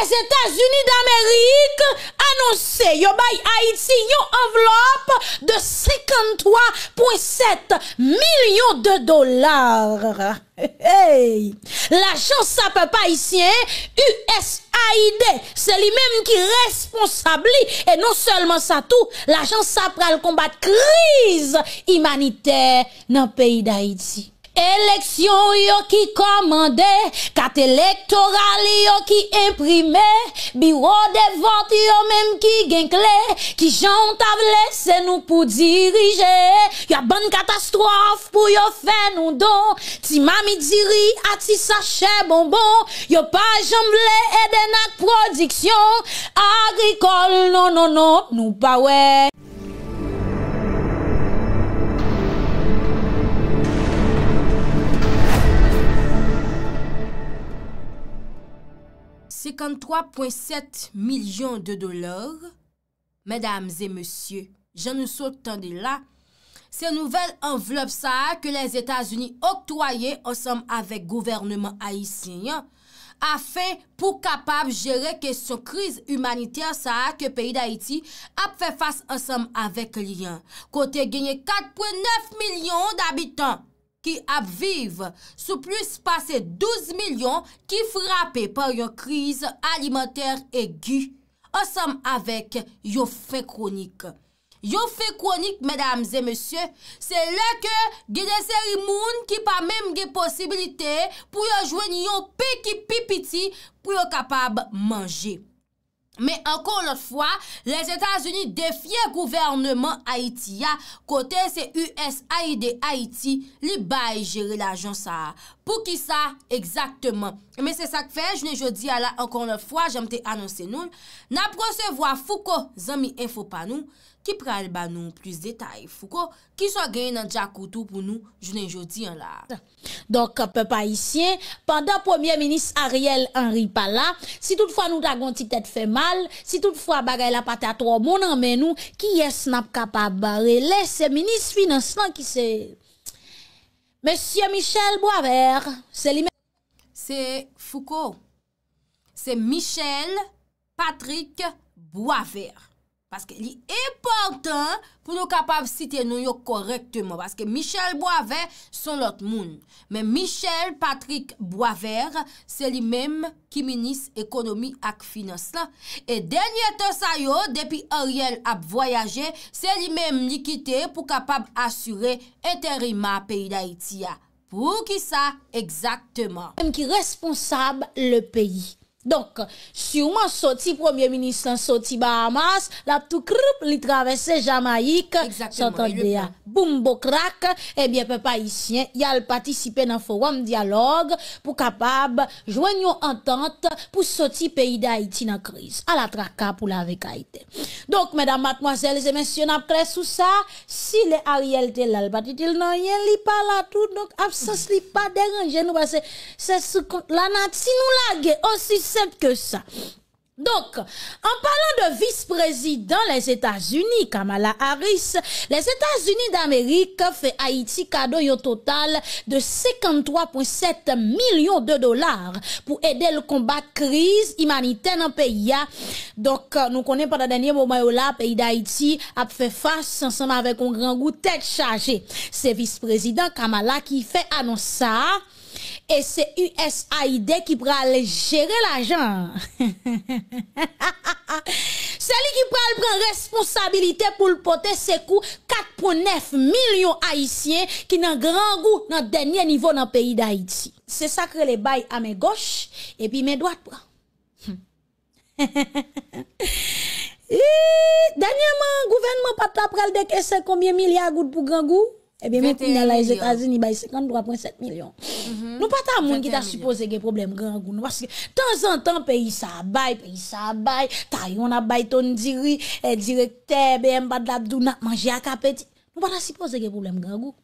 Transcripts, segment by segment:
les États-Unis d'Amérique annoncé yo bay Haïti yon enveloppe de 53.7 millions de dollars. Hey, l'agence ça peut pas ici hein? USAID, c'est lui-même qui responsable et non seulement ça tout, l'agence ça pral combattre crise humanitaire dans le pays d'Haïti élection yo qui qui catélectoral électorale yo ki bureau des vote, yo même qui qui ki c'est nous pour pour Y Ya bonne catastrophe pour yo faire nous don, ti mami diri ati sachet bonbon, yo pas et et notre production, agricole, non non non nous pas, ouais !» 53.7 milyon de dolar, mèdames et monsye, jen nou sou tande la, se nouvel envelop sa a ke les Etats-Unis oktwaye ansem avèk gouvernement Haitien a fe pou kapab jere ke sou kriz humanitè anse a ke peyi d'Haiti ap fe fasse ansem avèk liyan, kote genye 4.9 milyon d'abitant. ki aviv sou plis pase 12 milyon ki frapè pa yon kriz alimentèr e gi, ansam avèk yon fè kronik. Yon fè kronik, mèdames et mèsyè, se lè ke gè de seri moun ki pa mèm gè posibilite pou yon jwen yon pe ki pipiti pou yon kapab manje. Men ankon lot fwa, les Etats-Unis defye gouvernement Haïti ya, kote se USAID Haïti li baye jere la jonsa. Pou ki sa, ekzaktman. Men se sak fe, jne jodi ala ankon lot fwa, jemte anonsen non? nou, nan prosevo a fou ko zan mi enfo pa nou, ki pral ba nou plis detay. Fouko, ki so gen nan jakoutou pou nou, jounen jodi an la. Donk pe pa isyen, pandan premier minis Ariel Henry Pala, si toutfwa nou da gonti tete fe mal, si toutfwa bagay la pata tro, mounan men nou, ki yes nap kapab barele, se minis finansman ki se M. Michel Boisvert, se li men... Se Fouko, se Michel Patrick Boisvert. Baske li epantan pou nou kapab site nou yo korektman. Baske Michel Boisvert son lot moun. Men Michel Patrick Boisvert se li menm ki minis ekonomi ak finans la. E denye to sa yo depi oriel ap voyaje, se li menm li kite pou kapab asure eterima peyi da itiya. Pou ki sa? Eksakteman. Menm ki responsab le peyi. Donc, si sûrement, sorti Premier ministre, hein, sorti Bahamas, la tout croup, li traversé Jamaïque, s'entendait hein, Boum, Boumbo Crack, eh bien, pays haïtien, y a participé dans forum dialogue pour capable joignons entente pour sortir pays d'Haïti dans crise. À la traka pour la Haïti. Donc, mesdames, mademoiselles et messieurs, après sous ça, si les Ariel tel il n'y dit non, pas là tout, donc absence li pas déranger nous parce que c'est ce la Si nous lague aussi que ça. Donc, en parlant de vice-président les États-Unis, Kamala Harris, les États-Unis d'Amérique fait Haïti cadeau au total de 53,7 millions de dollars pour aider le combat crise humanitaire dans le pays. Donc, euh, nous connaissons pendant le dernier moment où le pays d'Haïti a fait face ensemble avec un grand goût tête chargée. C'est vice-président Kamala qui fait annonce ça. Et c'est USAID qui pral gérer l'argent. C'est lui qui pral prendre responsabilité pour le porter coûts 4.9 millions haïtiens qui n'ont grand goût dans le dernier niveau dans le pays d'Haïti. C'est ça que les bails à mes gauches et puis mes droites. Dernièrement, le gouvernement pas pral décaisser combien de milliards pour grand goût? Eh bien, maintenant, les États-Unis, 53,7 millions. Mhm. Nou pa ta moun ki ta suppose gen problem gen an goun. Tans an tans peyi sa bay, peyi sa bay, ta yon a bay ton diri, e eh, direkte, be mba da duna, manje a kapeti. Nou pa ta suppose gen problem gen an goun.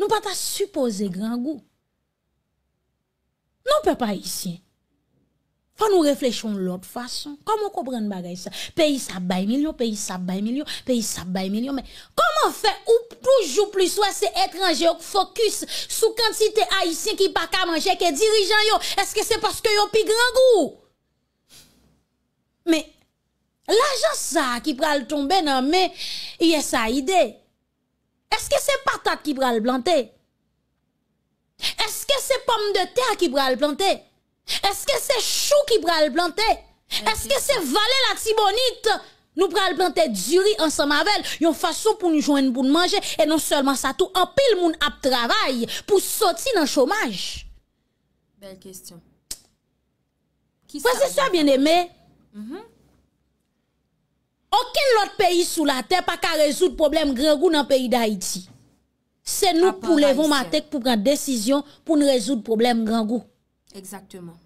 Nou pa ta suppose gen an goun. Nou pe pa isye. Faut nous réfléchons de l'autre façon. Comment comprendre bagay ça? Pays ça bail million, pays ça bail million, pays ça bail million. Mais comment faire ou toujours plus soit c'est étranger focus sous quantité haïtien qui pas qu'à manger que dirigeant yo? Est-ce que c'est parce que ont plus grand goût? Mais, l'agence, ça qui le tomber dans mais, idée. Est-ce que c'est patate qui le planter? Est-ce que c'est pomme de terre qui le planter? Est-ce que c'est chou qui le planter? Est-ce que c'est valet la tibonite? Nous le planter du ensemble avec une façon pour nous joindre pour nous manger et non seulement ça tout en pile moun ap travail pour sortir dans chômage. Belle question. Qui ce ça bien aimé. Mhm. Aucun autre pays sous la terre pas qu'à résoudre problème grand goût dans le pays d'Haïti. C'est nous pour pouvons pris pour prendre décision pour nous résoudre problème grand goût. Exactement.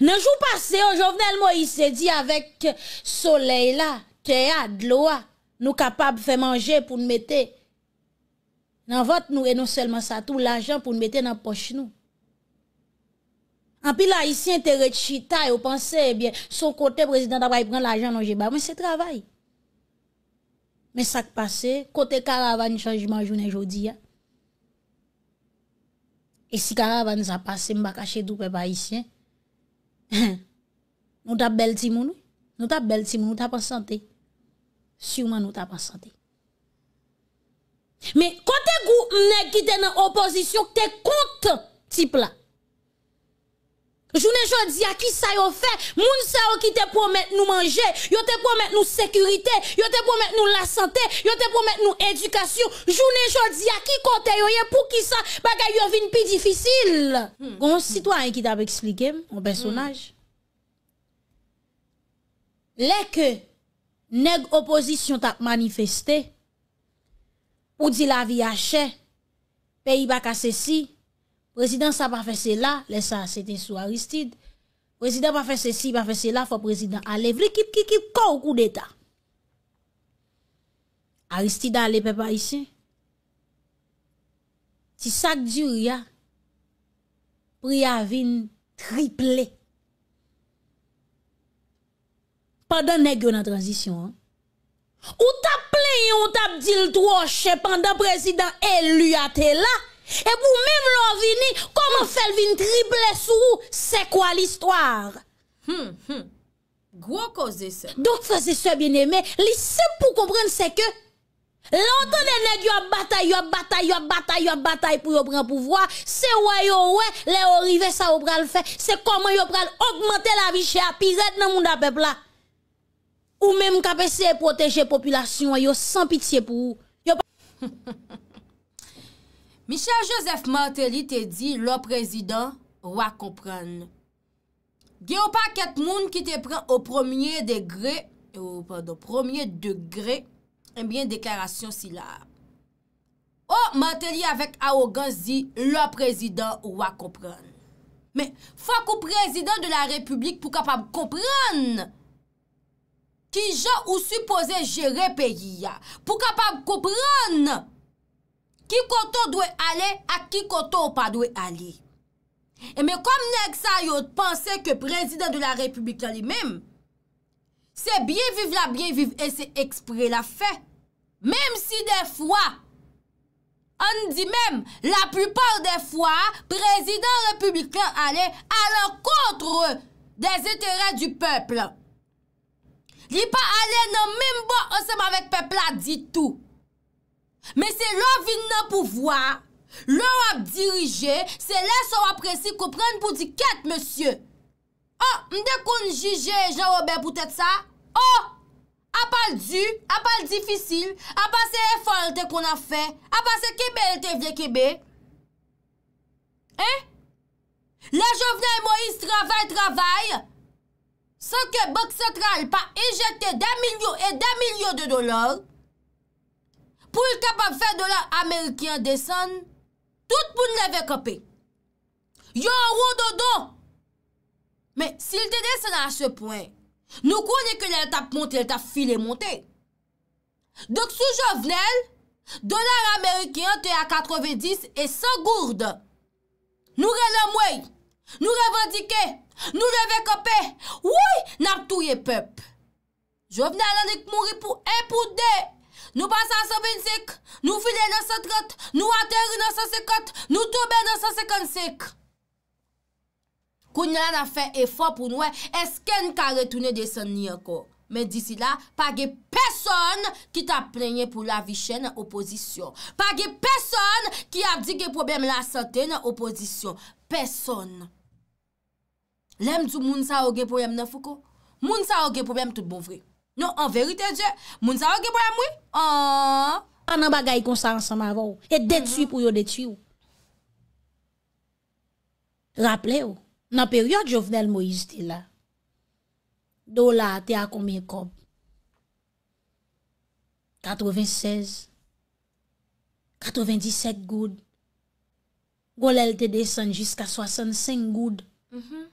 Dans le jour passé, Jovenel Moïse s'est dit avec soleil là, a de l'eau, nous capables de faire manger pour nous mettre dans votre nous et non seulement ça, tout l'argent pour nous mettre dans la poche nous. En pile ici te chita et on pensait eh bien, son côté président il prend l'argent non j'ai bah, mais c'est travail. Mais ça qui passé. côté caravane changement journée aujourd'hui. Hein. Et si caravane ça passe, va cacher tout peuple haïtien. nous t'a belle ti nous t'a belle ti nous t'a pas santé. Sûrement nous t'a pas santé. Mais quand vous qui était dans opposition, t'es contre type là. Joune jodi a qui sa yo fe, moun sa yo ki te promet nous manger, yo te promet nous sécurité, yo te promet nous la santé, yo te promet nous éducation. Joune jodi a ki kote yo ye pou ki sa bagay yo vin pi difficile. Hmm. Gon citoyen ki t'a eksplike m, an Hmm. neg opposition t'a manifeste, ou di la vie ache, pays baka se si, Président ça pas fait cela, laisse ça c'était sous Aristide. Président pas fait ceci, pas fait cela, faut président aller vri qui qui qui au coup d'état. Aristide n'est pas peuple ici. Si sac duria y a vin triplé. Pendant nèg yo transition. Hein? Ou t'a on ou t'a dit le trop pendant président élu a là. Et pour même l'on vini, comment faire vin triple sous, c'est quoi l'histoire? Hum, hum. Gros cause Donc, faisait ça bien aimé. simple pour comprendre, c'est que L'entende nèg yo bataille yo bataille yo bataille bataille pour prendre prendre pouvoir, c'est ouais yo ouais, les arrivé ça yo pral faire, c'est comment yo pral augmenter la vie à pirate dans monde peuple là. Ou même essayer protéger population yo sans pitié pour vous. Michel-Joseph Mantelli te di, lò prezidant, wak kompran. Gè ou pa ket moun ki te pren ou premier degre, ou pardon, premier degre, en eh bien deklarasyon si la. Ou Mantelli avèk aogan zi, lò prezidant, wak kompran. Men, fwa kou prezidant de la republik pou kapab kompran. Ki jò ou supose jere peyi ya, pou kapab kompran. ki koto dwe ale, a ki koto pa dwe ale. E me kom nek sa yot panse ke prezident de la republikan li mem, se bie vive la bie vive e se ekspre la fe. Mem si de fwa, an di mem, la plupart de fwa, prezident republikan ale, ale kontre de zeteren du peple. Li pa ale, nan mem bo an seman vek pepla di tou. Men se lò vin nan pouvwa, lò ap dirije, se lè son apresi kou pren pou di ket, monsye. O, oh, mdè kon jije Jean-Robert poutet sa? O, oh, apal du, apal difisil, apal se e folte kon a fe, apal se kebe etè vle kebe. Eh? Lè jovenè mwen yis travè travè, sa ke bok se tral pa enjete dè milyon et dè milyon de dolar, pou l kapap fè dolar Amerikyan desan, tout pou n lève kopè. Yo an wou dodo. Mè, si l tè desan an sepouen, nou kwenè kwenè l tap montè, l tap filè montè. Dok sou jo venèl, dolar Amerikyan tè a 90 et sa gourd. Nou renè mwèy, nou revendike, nou lève kopè, wèy nan tout lè pep. Jo venèl an lèk mwèy pou epou dè, Nou pasan sa bin sek, nou fide nan sa trot, nou ateri nan sa sekot, nou tobe nan sa sekon sek. Koun yon la nan fe efo pou nou e, esken kare toune de san nye ko. Men disi la, pa ge peson ki ta plenye pou la vi chen opozisyon. Pa ge peson ki a di ge problem la sate nan opozisyon. Peson. Lem di moun sa oge problem nan foko? Moun sa oge problem tout bon vri. Non, an verite dje, moun sa wak gebra mwi? Ah. An, an bagay kon sa ansan ma wou. E deti mhm. pou yo deti wou. Raple wou, nan peryote jovenel mou izite la. Dola te akome kom. 96. 97 goud. Golel te desen jiska 65 goud. Mhm.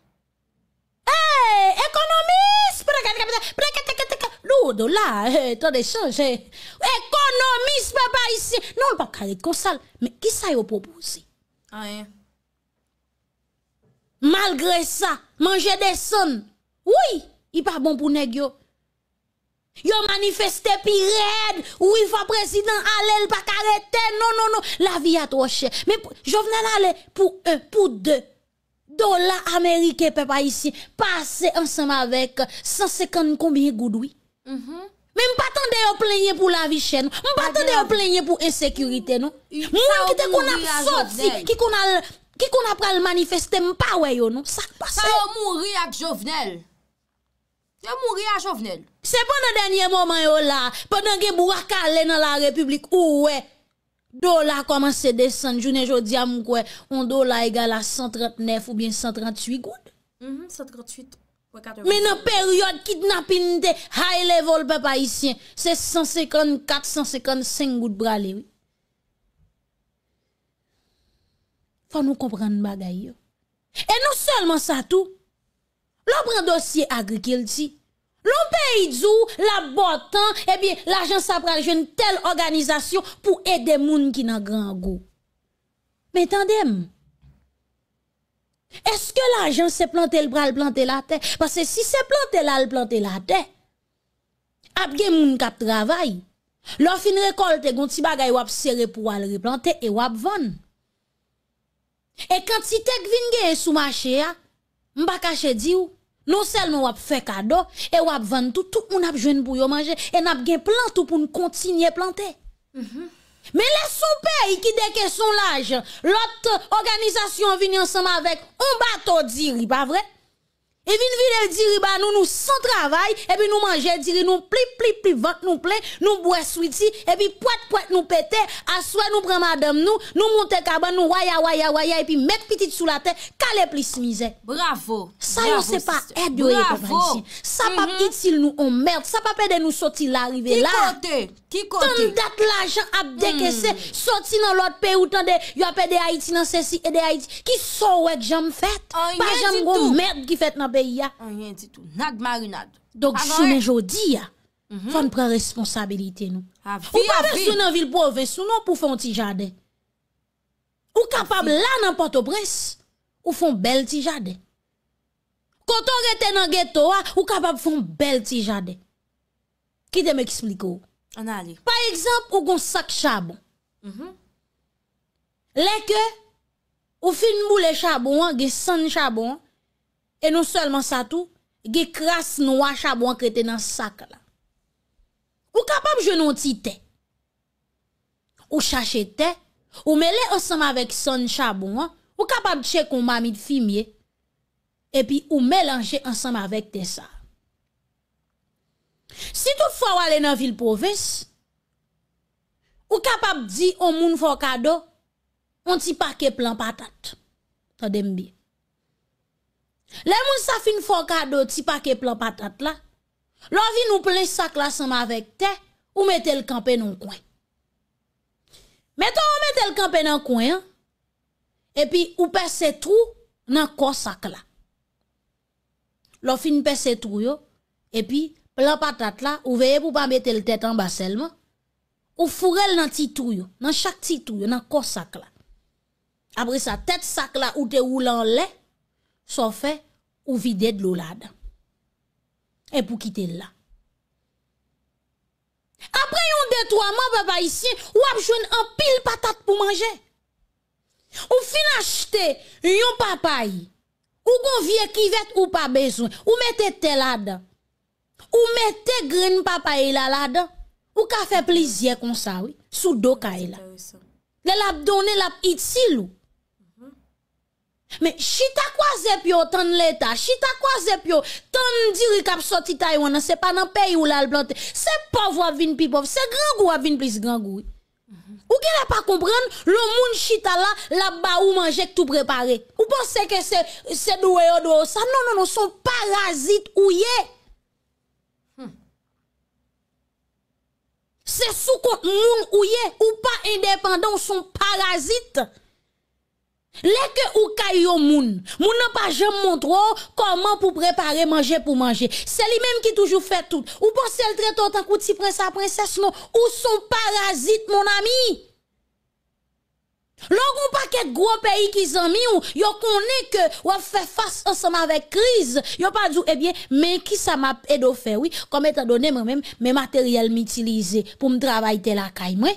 Hey, ekonomist! Prekete! lourd là, des euh, changer. Eh, économiste, papa ici. Non, pas carré comme ça. Mais qui ça vous propose? Malgré ça, manger des sons. Oui, il pas bon pour nèg yo. Yo manifesté pi Oui, faut président allez pas arrêter. Non, non, non. La vie est trop chère. Mais venais aller pour un, pour deux dollars américains, papa ici, passer ensemble avec 150 combien goudouis, Mm -hmm. Mais je ne pas plaigner pour la vie chaîne. je ne pas attendre plaigner pour insécurité non. Moi qui te qu'on a sorti, qui qu'on a qui qu'on a pral manifester, m je ne yo non, ça passe. mourir avec Jovenel. Yo mourir avec Jovenel. C'est pendant dernier moment yo là, pendant que Bouakale dans la République Où ouais. Dollar commence à descendre, journée jodi a pas, quoi, on dollar égal à 139 ou bien 138 gouttes. Mm 138. Mais dans la période kidnapping de high level papa ici, c'est 154, 155 gouttes bralé. Oui. Faut nous comprendre les choses. Et non seulement ça tout. L'on prend dossier agriculture. L'on pays dou, la botan, eh bien, l'agence ça pral une telle organisation pour aider moun qui n'ont grand goût. Mais attendez-moi. Est-ce que l'argent s'est planté le bras, le planté la terre? Parce que si c'est planté là, le planté la terre, a bien moun kap travail. L'on fin récolte, gon ti bagay wap serré pour aller replanter et wap vendre. Et quand si tek vingé sous marché, m'ba caché di ou, non seulement wap fait cadeau, et wap vendre tout, tout moun ap jwen pour yo manger, et n'ap gen plan tout pour nous continuer planter. Mm -hmm. Mais les sous-pays qui déquaient son l'âge, l'autre organisation vient ensemble avec un bateau d'iri, pas vrai? Et vin vile diri ba nous nous sans travail et puis nous manger diri nous pli pli pli vente nous plein nous boire sweetie et puis poète poète nous péter à soi nous prend madame nous nous monter cabane nous waya waya waya et puis mettre petite sous la tête caler plus misère bravo ça on sait pas aide yo bravo ça pas mm-hmm. utile nous on merde ça pas aider nous sortir l'arrivée là qui côté qui côté date l'argent a décaissé mm. sorti dans l'autre pays ou de yo a des Haïti dans ceci et de Haïti qui sont ouais jam fait ah, pas jam gros merde qui fait Mhm. On yon titou, nag marinad Dok choune jodi ya Fon pre responsabilite nou Ou pa ve sou nan vil po ve Sou nan pou fon ti jade Ou kapab la nan portobres Ou fon bel ti jade Koto retenan geto wa Ou kapab fon bel ti jade Ki de me ekspliko Anali Par ekzamp ou gon sak chabon mhm. Lè ke Ou fin mou le chabon Ou ange san chabon Et non seulement ça tout, a crasse noire charbon qui sont dans sac là. Ou capable je non Vous Ou chercher thé. ou mêler ensemble avec son charbon, Vous hein. ou capable une mamie de fumier. Et puis vous mélangez ensemble avec tes ça. Si tout fois aller dans ville province, vous ou capable gens qu'il monde un cadeau, on pas paquet plan patate. Tandem bien. Le moun sa fin fò kado ti pake plan patate la, lò vi nou plein sac la seman avec te, ou mette le kampen nan coin. Meton ou mette le kampen coin et puis ou pese trou nan kon sac la. Lò fin pèse trou yo, puis plan patate la, ou veye pou pa mette le tête en bas seulement, ou fourel nan ti trou yo, nan chak ti trou yo, nan kon sac la. Après sa, tête sac la ou te ou lan lè, sauf fait ou vider de l'eau là-dedans. Et pour quitter là. Après trois mois, papa ici, ou a besoin un pile patate pour manger. Ou fin acheter yon papaye. Ou gon vie qui ou pas besoin. Ou mettez tel là-dedans. Ou mettez green papaye là là-dedans. Ou ka fait plaisir comme ça, oui. Sous dos ka e là. Le lap l'a la itil Me chita kwa zep yo tan leta, chita kwa zep yo tan diri kap soti Taywana, se pa nan peyi ou la al blante. Se pov wav vin pi pov, se gran gou wav vin pis gran gou. Ou gen a pa kompren, loun moun chita la, la ba ou manje ki tou prepare. Ou pa se ke se dwe yo dwe yo sa, non, non, non, son parazit ou ye. Se sou kwa moun ou ye, ou pa independant, son parazit ou ye. que ou kayo moun, moun n'a pa jamais montre comment pour préparer manger pour manger. C'est lui même qui toujours fait tout. Ou pas le traite autant que si prince à princesse non, ou son parasite mon ami. L'on pas ket gros pays qu'ils ont mis ou, yo que on fait face ensemble avec crise. Yo pas dit, eh bien, mais qui ça m'a aidé de faire, oui, comme étant donné moi même, mes matériels m'utiliser pour me travailler la caille, et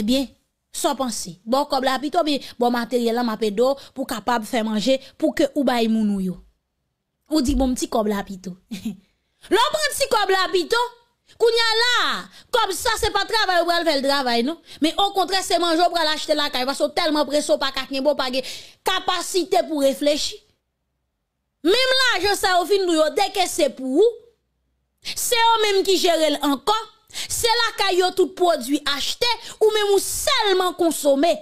Eh bien sans penser. Bon, comme la mais bon matériel là, m'a d'eau pour capable faire manger, pour que ou baille mon yo. Ou dit bon petit comme la plutôt. L'autre petit comme la y Kounya là, comme ça, c'est pas travail ou pral faire le travail, non? Mais au contraire, c'est manger pour l'acheter la caille, parce que tellement pressé, pas n'y bon, pas capacité pour réfléchir. Même là, je sais au fin de dès que c'est pour vous, c'est eux même qui gèrent encore. C'est là qu'il y a tout produit acheté ou même seulement consommé.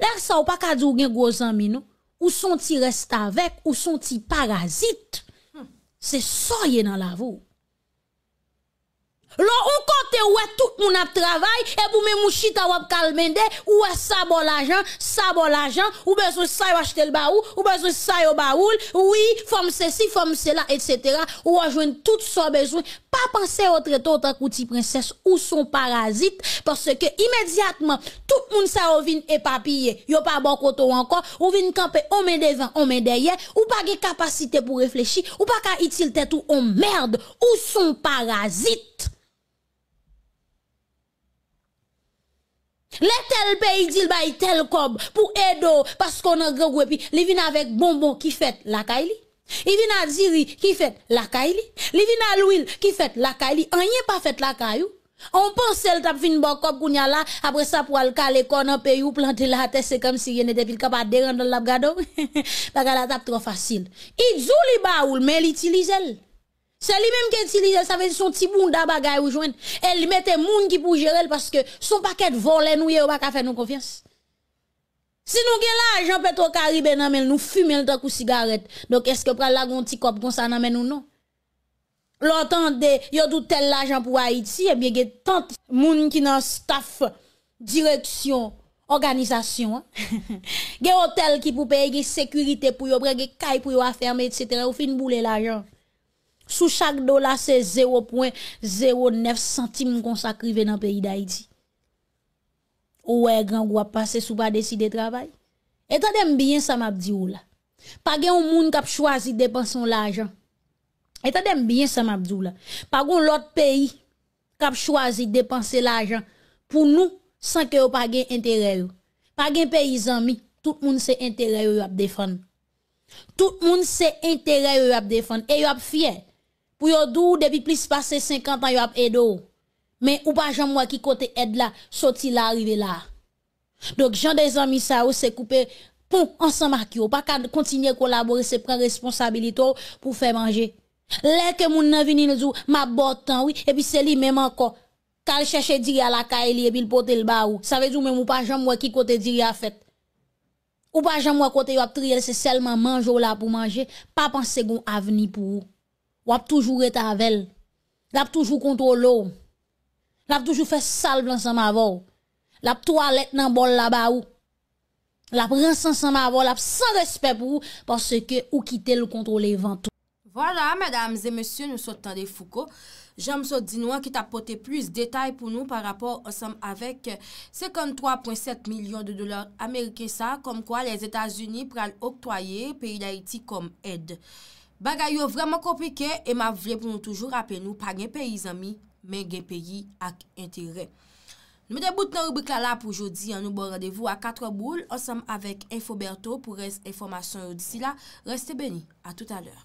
Là, ça, ou pas qu'à dire a gros ami, Ou sont-ils restés avec? Ou sont-ils parasites? Hmm. ça y est dans la l'on côté ouais, tout mon travail et pour même ta wap kalmende ouais, ça bon l'argent, ça bon l'argent, ou besoin ça yo acheter le baou, ou besoin ça yo baoul, oui, femme ceci, femme cela etc. ou joindre tout son besoin, pas penser au traité autant qu'outil princesse ou son parasite parce que immédiatement tout moun sa ou vin épapillé, yo pas bon koto encore, ou vin camper on met devant, on met derrière, ou pas de capacité pour réfléchir, ou pas qu'à utile tête ou on merde ou son parasite Le tel dit dil bay tel pour pour edo qu'on a gangwe puis li vin avec bonbon ki fèt la li. il vin a diri ki fait la li. Li vin a l'ouil la fèt On li. est pas fait la ou. On pense le fin bon cop kounya là après ça pour aller caler kon en pays ou planter la tête c'est comme si rien était plus capable de rendre l'abgado. la tap trop facile. Il zou li baoul mais elle. C'est lui-même qui utilise, ça veut son petit bout d'abagay ou joindre. Elle mettait moun qui pour gérer parce que son paquet volé nous et pas faire nous confiance. Si nous avons l'argent petro caribé nan nous fumons temps coup cigarette. Donc est-ce que pral la gon petit cop comme ça nan ou non? L'entendez, yo tout tel l'argent pour Haïti et eh bien a tant moun qui nan staff direction organisation. gen hein. hôtel qui pour payer, sécurité pour yo, qui caille pour yo fermer etc. ou fin bouler l'argent. Sous chaque dollar, c'est 0.09 centimes consacrés dans le pays d'Haïti. est grand gwa passé sous pas de travail. Et tandem bien ça m'a dit ou là. Pas gen monde qui choisi dépenser l'argent. Et tandem bien ça m'a dit Pas qu'un l'autre pays qui a choisi dépenser l'argent pour nous sans que ou pas gen intérêt. Pas gen paysan ami, tout le monde c'est intérêt ou défendre. Tout le monde c'est intérêt ou défendre et il est fier. Pour yon dou, depuis plus passé 50 ans, yon a edo. Mais ou pas j'en moi qui côté aide là, sorti là, arrivé là. Donc, j'en des amis, ça, c'est coupé pont ensemble qui pas continuer collaborer c'est prendre responsabilité pour faire manger Là que moun nan vini nous dit ma botan hein, oui et puis c'est lui même encore kal chercher dire à la kaeli et puis le porter le baou ça veut dire même ou pas moi qui côté dire à fait ou pas moi côté y a trier c'est seulement manger là pour manger pas penser gon avenir pour Wap toujou retavel, lap toujou kontrol lò, lap toujou fe sal blan san ma vò, lap to alet nan bol la ba ou, lap blan san san ma vò, lap san respè pou pou seke ou kite lò kontrol evan tou. Voilà, madames et messieurs, nous sommes dans les Foucault. J'aime ce dinouan ki tapote plus détail pou nou par rapport, nous sommes avec 53,7 millions de dollars américains, et ça comme quoi les Etats-Unis prèl'octoyer pays d'Haïti comme aide. Bagay yo vreman kopike, e ma vlepoun toujou rapen nou pa gen peyi zami, men gen peyi ak entire. Nou me debout nan oubik la la pou jodi, an nou bon radevou a 4 boule, ansam avèk Infoberto pou res informasyon yo disi la. Restè beni, a tout alèr.